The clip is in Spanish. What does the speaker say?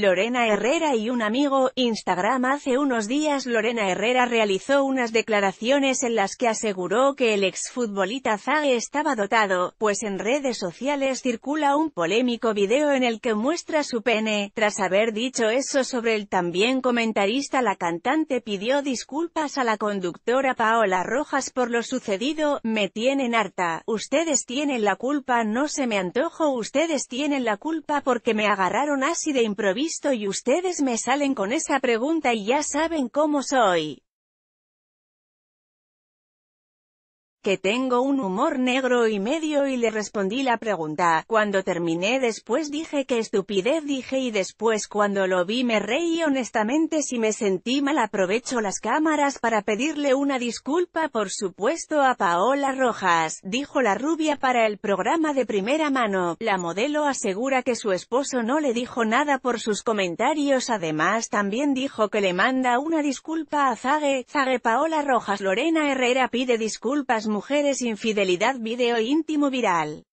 Lorena Herrera y un amigo, Instagram Hace unos días Lorena Herrera realizó unas declaraciones en las que aseguró que el ex futbolista Zague estaba dotado, pues en redes sociales circula un polémico video en el que muestra su pene. Tras haber dicho eso sobre el también comentarista la cantante pidió disculpas a la conductora Paola Rojas por lo sucedido, me tienen harta, ustedes tienen la culpa no se me antojo ustedes tienen la culpa porque me agarraron así de improviso y ustedes me salen con esa pregunta y ya saben cómo soy. que tengo un humor negro y medio y le respondí la pregunta. Cuando terminé después dije que estupidez dije y después cuando lo vi me reí honestamente si me sentí mal aprovecho las cámaras para pedirle una disculpa por supuesto a Paola Rojas, dijo la rubia para el programa de primera mano. La modelo asegura que su esposo no le dijo nada por sus comentarios además también dijo que le manda una disculpa a Zague, Zague Paola Rojas Lorena Herrera pide disculpas mujeres infidelidad video íntimo viral.